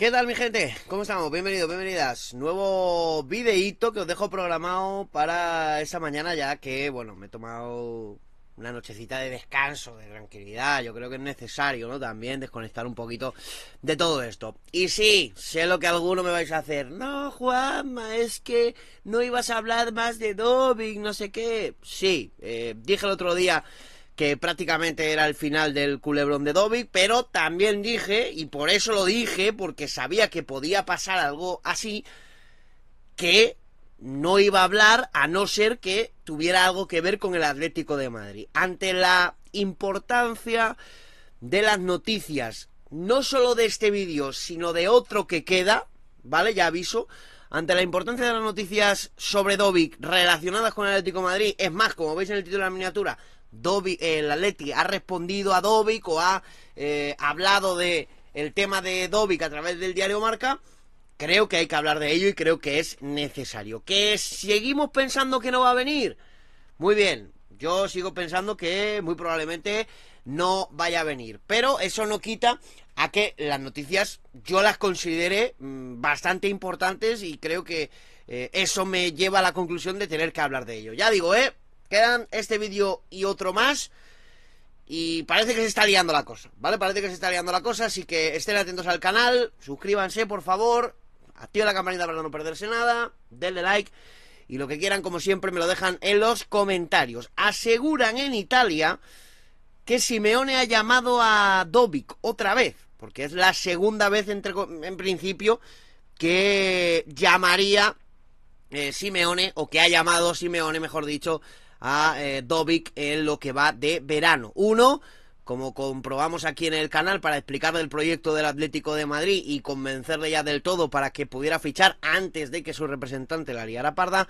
¿Qué tal mi gente? ¿Cómo estamos? Bienvenidos, bienvenidas. Nuevo videíto que os dejo programado para esa mañana ya que, bueno, me he tomado una nochecita de descanso, de tranquilidad. Yo creo que es necesario, ¿no? También desconectar un poquito de todo esto. Y sí, sé lo que alguno me vais a hacer. No, Juanma, es que no ibas a hablar más de Dobby, no sé qué. Sí, eh, dije el otro día que prácticamente era el final del culebrón de Dovic, pero también dije, y por eso lo dije, porque sabía que podía pasar algo así, que no iba a hablar a no ser que tuviera algo que ver con el Atlético de Madrid. Ante la importancia de las noticias, no solo de este vídeo, sino de otro que queda, ¿vale? Ya aviso. Ante la importancia de las noticias sobre Dovic relacionadas con el Atlético de Madrid, es más, como veis en el título de la miniatura, Dobby, el Atleti ha respondido a Dobic o ha eh, hablado de el tema de Dobic a través del diario Marca, creo que hay que hablar de ello y creo que es necesario. ¿Que seguimos pensando que no va a venir? Muy bien, yo sigo pensando que muy probablemente no vaya a venir. Pero eso no quita a que las noticias yo las considere mm, bastante importantes y creo que eh, eso me lleva a la conclusión de tener que hablar de ello. Ya digo, ¿eh? Quedan este vídeo y otro más. Y parece que se está liando la cosa, ¿vale? Parece que se está liando la cosa, así que estén atentos al canal, suscríbanse por favor, activen la campanita para no perderse nada, denle like y lo que quieran, como siempre, me lo dejan en los comentarios. Aseguran en Italia que Simeone ha llamado a Dobic otra vez, porque es la segunda vez, entre, en principio, que llamaría eh, Simeone, o que ha llamado Simeone, mejor dicho, a eh, en lo que va de verano. Uno, como comprobamos aquí en el canal para explicarle el proyecto del Atlético de Madrid y convencerle ya del todo para que pudiera fichar antes de que su representante la liara parda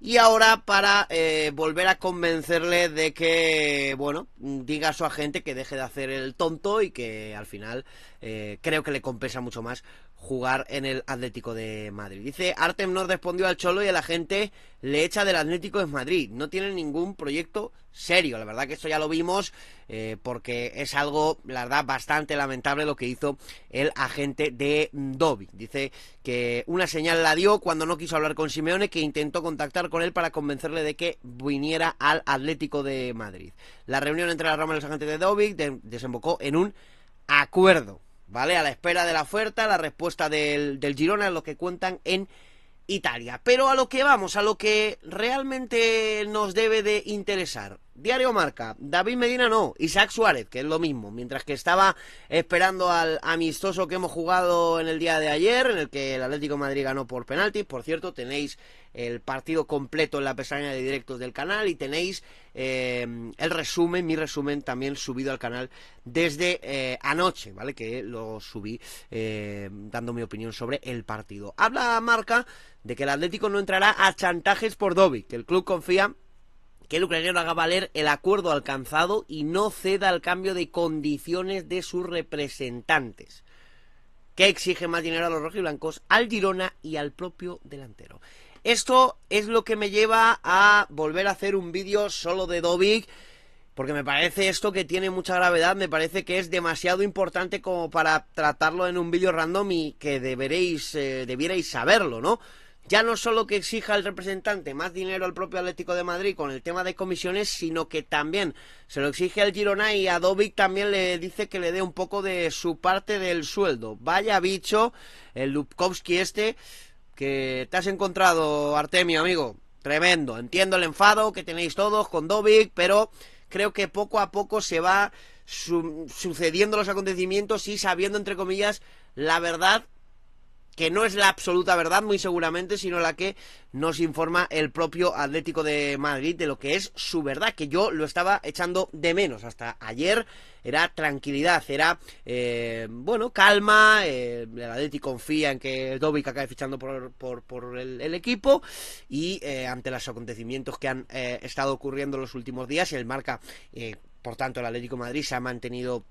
y ahora para eh, volver a convencerle de que bueno diga a su agente que deje de hacer el tonto y que al final eh, creo que le compensa mucho más jugar en el Atlético de Madrid. Dice, Artem no respondió al Cholo y el agente le echa del Atlético de Madrid. No tiene ningún proyecto serio. La verdad que esto ya lo vimos eh, porque es algo, la verdad, bastante lamentable lo que hizo el agente de Dobby. Dice que una señal la dio cuando no quiso hablar con Simeone, que intentó contactar con él para convencerle de que viniera al Atlético de Madrid. La reunión entre la Roma y los agentes de Dobby desembocó en un acuerdo, ¿vale? A la espera de la oferta, la respuesta del, del Girona, lo que cuentan en Italia. Pero a lo que vamos, a lo que realmente nos debe de interesar. Diario Marca, David Medina no, Isaac Suárez, que es lo mismo, mientras que estaba esperando al amistoso que hemos jugado en el día de ayer, en el que el Atlético Madrid ganó por penaltis, por cierto, tenéis el partido completo en la pestaña de directos del canal y tenéis eh, el resumen, mi resumen también subido al canal desde eh, anoche, ¿vale? Que lo subí eh, dando mi opinión sobre el partido. Habla Marca de que el Atlético no entrará a chantajes por Dobby, que el club confía que el ucraniano haga valer el acuerdo alcanzado y no ceda al cambio de condiciones de sus representantes, que exige más dinero a los rojiblancos, al Girona y al propio delantero. Esto es lo que me lleva a volver a hacer un vídeo solo de Dobik porque me parece esto que tiene mucha gravedad, me parece que es demasiado importante como para tratarlo en un vídeo random y que deberéis, eh, debierais saberlo, ¿no? ya no solo que exija el representante más dinero al propio Atlético de Madrid con el tema de comisiones, sino que también se lo exige al Girona y a Dovic también le dice que le dé un poco de su parte del sueldo. Vaya bicho, el Lubkowski este, que te has encontrado, Artemio, amigo. Tremendo. Entiendo el enfado que tenéis todos con Dovic, pero creo que poco a poco se va sucediendo los acontecimientos y sabiendo, entre comillas, la verdad que no es la absoluta verdad, muy seguramente, sino la que nos informa el propio Atlético de Madrid de lo que es su verdad, que yo lo estaba echando de menos hasta ayer. Era tranquilidad, era, eh, bueno, calma, eh, el Atlético confía en que Dobic acabe fichando por, el, equipo y eh, ante los acontecimientos que han estado ocurriendo los últimos días, y el marca, por tanto, el Atlético Madrid se ha mantenido,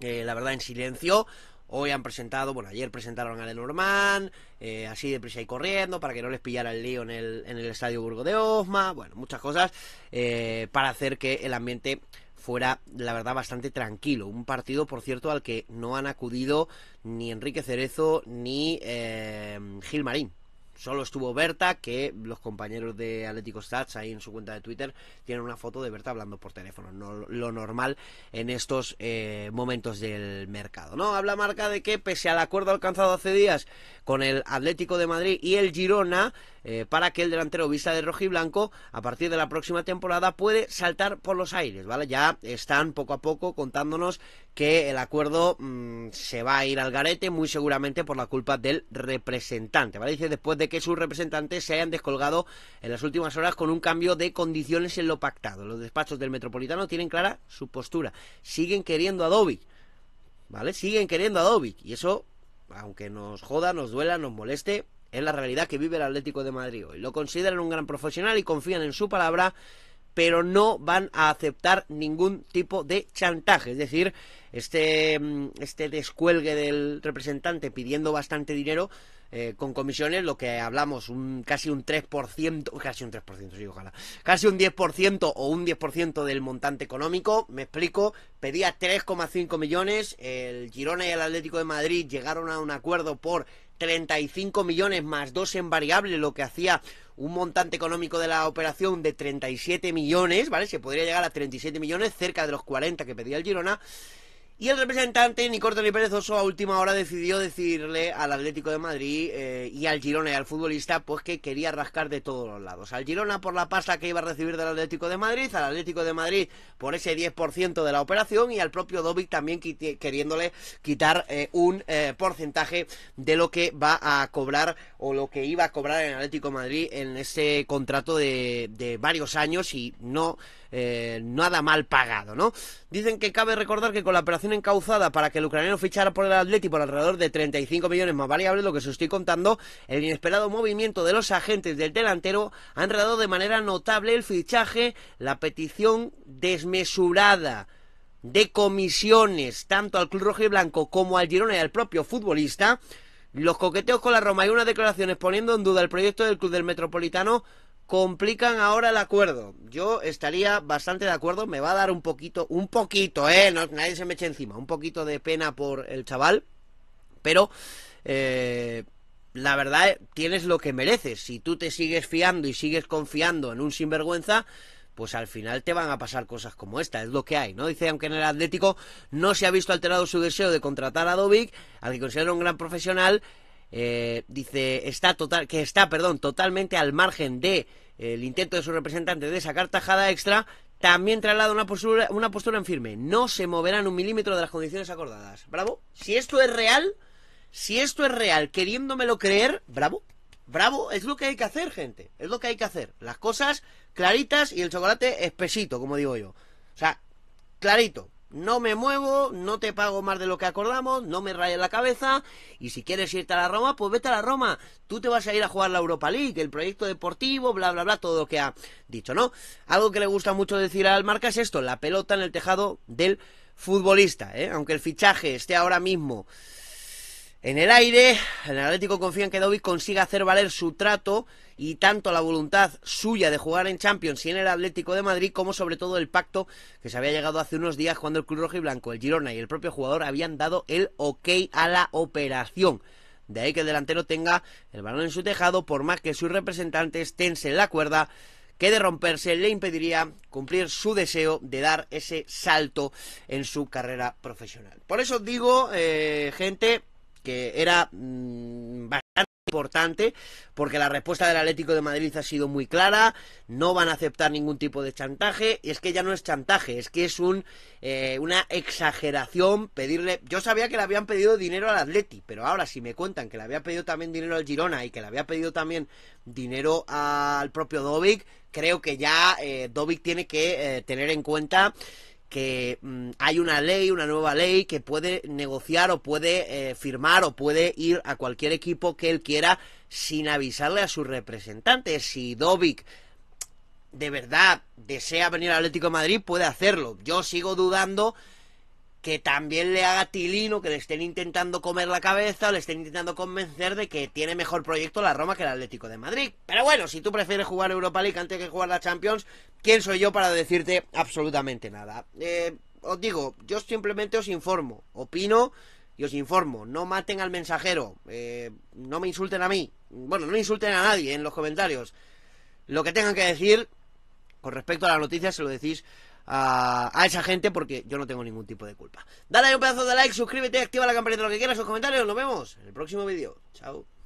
la verdad, en silencio Hoy han presentado, bueno, ayer presentaron a Lenormand, eh, así así prisa y corriendo, para que no les pillara el lío en el, en el Estadio Burgo de Osma, bueno, muchas cosas, eh, para hacer que el ambiente fuera, la verdad, bastante tranquilo. Un partido, por cierto, al que no han acudido ni Enrique Cerezo ni eh, Gil Marín. Solo estuvo Berta, que los compañeros de Atlético Stats ahí en su cuenta de Twitter tienen una foto de Berta hablando por teléfono, no lo normal en estos eh, momentos del mercado. No habla marca de que pese al acuerdo alcanzado hace días con el Atlético de Madrid y el Girona eh, para que el delantero vista de blanco a partir de la próxima temporada puede saltar por los aires, ¿vale? Ya están poco a poco contándonos que el acuerdo mm, se va a ir al garete muy seguramente por la culpa del representante, ¿vale? Dice después de que sus representantes se hayan descolgado en las últimas horas con un cambio de condiciones en lo pactado. Los despachos del Metropolitano tienen clara su postura. Siguen queriendo Adobe, ¿vale? Siguen queriendo a Adobe y eso, aunque nos joda, nos duela, nos moleste, es la realidad que vive el Atlético de Madrid hoy. Lo consideran un gran profesional y confían en su palabra, pero no van a aceptar ningún tipo de chantaje, es decir, este, mm, este descuelgue del representante pidiendo bastante dinero eh, con comisiones, lo que hablamos, un, casi un 3%, casi un 3%, sí, ojalá, casi un 10% o un 10% del montante económico, me explico, pedía 3,5 millones, el Girona y el Atlético de Madrid llegaron a un acuerdo por 35 millones más dos en variable, lo que hacía un montante económico de la operación de 37 millones, ¿vale? Se podría llegar a 37 millones, cerca de los 40 que pedía el Girona. Y el representante, ni corto ni perezoso, a última hora decidió decirle al Atlético de Madrid eh, y al Girona y al futbolista, pues que quería rascar de todos los lados. Al Girona por la pasta que iba a recibir del Atlético de Madrid, al Atlético de Madrid por ese 10% de la operación y al propio Dobic también queriéndole quitar eh, un eh, porcentaje de lo que va a cobrar o lo que iba a cobrar en Atlético de Madrid en ese contrato de, de varios años y no nada mal pagado, ¿no? Dicen que cabe recordar que con la operación encauzada para que el ucraniano fichara por el Atlético por alrededor de 35 millones más variables, lo que os estoy contando, el inesperado movimiento de los agentes del delantero ha enredado de manera notable el fichaje, la petición desmesurada de comisiones tanto al Club Rojo y Blanco como al Girona y al propio futbolista, los coqueteos con la Roma y unas declaraciones poniendo en duda el proyecto del Club del Metropolitano complican ahora el acuerdo. Yo estaría bastante de acuerdo, me va a dar un poquito, un poquito, eh, no, nadie se me eche encima, un poquito de pena por el chaval, pero eh, la verdad eh, tienes lo que mereces. Si tú te sigues fiando y sigues confiando en un sinvergüenza, pues al final te van a pasar cosas como esta, es lo que hay, ¿no? Dice, aunque en el Atlético no se ha visto alterado su deseo de contratar a Dovic, al que considera un gran profesional, eh, dice está total, que está perdón, totalmente al margen de eh, el intento de su representante de sacar tajada extra, también traslada una postura, una postura en firme. No se moverán un milímetro de las condiciones acordadas. Bravo. Si esto es real, si esto es real, queriéndomelo creer, bravo. Bravo, es lo que hay que hacer, gente. Es lo que hay que hacer. Las cosas claritas y el chocolate espesito, como digo yo. O sea, clarito no me muevo, no te pago más de lo que acordamos, no me rayes la cabeza y si quieres irte a la Roma, pues vete a la Roma. Tú te vas a ir a jugar la Europa League, el proyecto deportivo, bla, bla, bla, todo lo que ha dicho, ¿no? Algo que le gusta mucho decir al Marca es esto, la pelota en el tejado del futbolista, ¿eh? Aunque el fichaje esté ahora mismo en el aire, el Atlético confía en que Dobby consiga hacer valer su trato y tanto la voluntad suya de jugar en Champions y en el Atlético de Madrid como sobre todo el pacto que se había llegado hace unos días cuando el Club Rojo y Blanco, el Girona y el propio jugador habían dado el ok a la operación. De ahí que el delantero tenga el balón en su tejado por más que sus representantes tensen la cuerda que de romperse le impediría cumplir su deseo de dar ese salto en su carrera profesional. Por eso digo, eh, gente, que era mm, bastante importante porque la respuesta del Atlético de Madrid ha sido muy clara, no van a aceptar ningún tipo de chantaje, y es que ya no es chantaje, es que es un eh, una exageración pedirle, yo sabía que le habían pedido dinero al Atleti, pero ahora si me cuentan que le había pedido también dinero al Girona y que le había pedido también dinero al propio Dovic, creo que ya eh, tiene que eh, tener en cuenta que mm, hay una ley, una nueva ley que puede negociar o puede eh, firmar o puede ir a cualquier equipo que él quiera sin avisarle a sus representantes. Si Dovic de verdad desea venir al Atlético de Madrid, puede hacerlo. Yo sigo dudando que también le haga tilino, que le estén intentando comer la cabeza, le estén intentando convencer de que tiene mejor proyecto la Roma que el Atlético de Madrid. Pero bueno, si tú prefieres jugar Europa League antes que jugar la Champions, ¿quién soy yo para decirte absolutamente nada? Eh, os digo, yo simplemente os informo, opino y os informo, no maten al mensajero, eh, no me insulten a mí, bueno, no insulten a nadie en los comentarios. Lo que tengan que decir con respecto a la noticia se lo decís a, esa gente porque yo no tengo ningún tipo de culpa. Dale un pedazo de like, suscríbete, activa la campanita, lo que quieras, los comentarios. Nos vemos en el próximo vídeo. Chao.